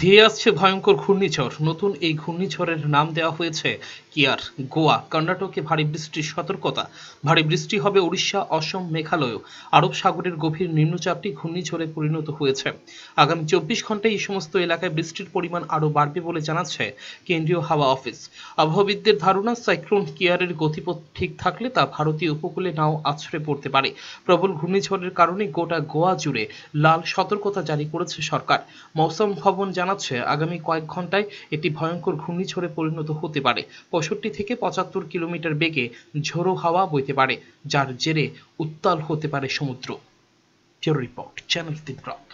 ধেয়ে আসছে ভয়ঙ্কর ঘূর্ণিঝড় নতুন এই ঘূর্ণিঝড়ের নাম দেওয়া হয়েছে কিয়ার গোয়া কর্ণাটকে ভারী বৃষ্টির সতর্কতা ভারী বৃষ্টি হবে উড়িষ্যা অসম মেঘালয় আরব সাগরের গভীর নিম্নচাপটি ঘূর্ণিঝড়ে পরিণত হয়েছে আগামী চব্বিশ ঘন্টায় এই সমস্ত এলাকায় বৃষ্টির পরিমাণ আরও বাড়বে বলে জানাচ্ছে কেন্দ্রীয় হাওয়া অফিস আবহাওয়াবিদদের ধারণা সাইক্লোন কিয়ারের গতিপথ ঠিক থাকলে তা ভারতীয় উপকূলে নাও আছড়ে পড়তে পারে প্রবল ঘূর্ণিঝড়ের কারণে গোটা গোয়া জুড়ে লাল সতর্কতা জারি করেছে সরকার মৌসম ভবন জানাচ্ছে আগামী কয়েক ঘন্টায় এটি ভয়ঙ্কর ঘূর্ণিঝড়ে পরিণত হতে পারে পঁয়ষট্টি থেকে পঁচাত্তর কিলোমিটার বেগে ঝোড়ো হাওয়া বইতে পারে যার জেরে উত্তাল হতে পারে সমুদ্র রিপোর্ট চ্যানেল তিন